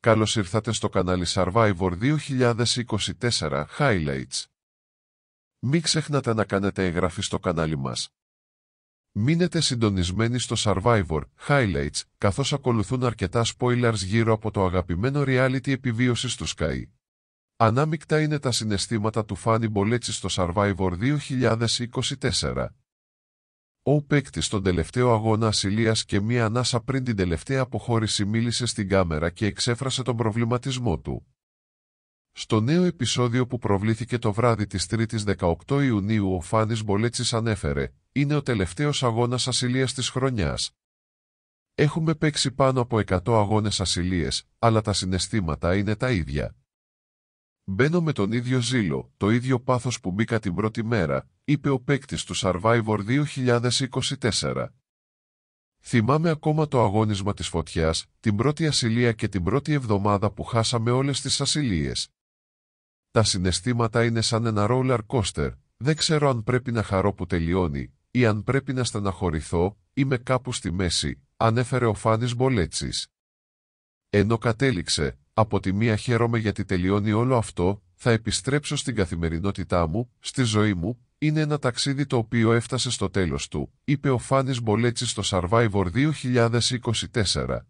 Καλώς ήρθατε στο κανάλι Survivor 2024 Highlights. Μην ξεχνάτε να κάνετε εγγραφή στο κανάλι μας. Μείνετε συντονισμένοι στο Survivor Highlights, καθώς ακολουθούν αρκετά spoilers γύρω από το αγαπημένο reality επιβίωσης του Sky. Ανάμεικτα είναι τα συναισθήματα του Φάνη Μπολέτσι στο Survivor 2024. Ο παίκτη στον τελευταίο αγώνα ασυλία και μία ανάσα πριν την τελευταία αποχώρηση μίλησε στην κάμερα και εξέφρασε τον προβληματισμό του. Στο νέο επεισόδιο που προβλήθηκε το βράδυ της 3ης 18 Ιουνίου ο Φάνης Μπολέτσης ανέφερε «Είναι ο τελευταίος αγώνας ασυλίας της χρονιάς. Έχουμε παίξει πάνω από 100 αγώνες ασυλίες, αλλά τα συναισθήματα είναι τα ίδια. Μπαίνω με τον ίδιο ζήλο, το ίδιο πάθος που μπήκα την πρώτη μέρα, είπε ο παίκτης του Survivor 2024. Θυμάμαι ακόμα το αγώνισμα της φωτιάς, την πρώτη ασυλία και την πρώτη εβδομάδα που χάσαμε όλες τις ασυλίες. Τα συναισθήματα είναι σαν ένα roller coaster, δεν ξέρω αν πρέπει να χαρώ που τελειώνει ή αν πρέπει να στεναχωρηθώ, είμαι κάπου στη μέση, ανέφερε ο Φάνης Μπολέτσης. Ενώ κατέληξε, από τη μία χαίρομαι γιατί τελειώνει όλο αυτό, θα επιστρέψω στην καθημερινότητά μου, στη ζωή μου, είναι ένα ταξίδι το οποίο έφτασε στο τέλος του, είπε ο Φάνης Μπολέτσι στο Survivor 2024.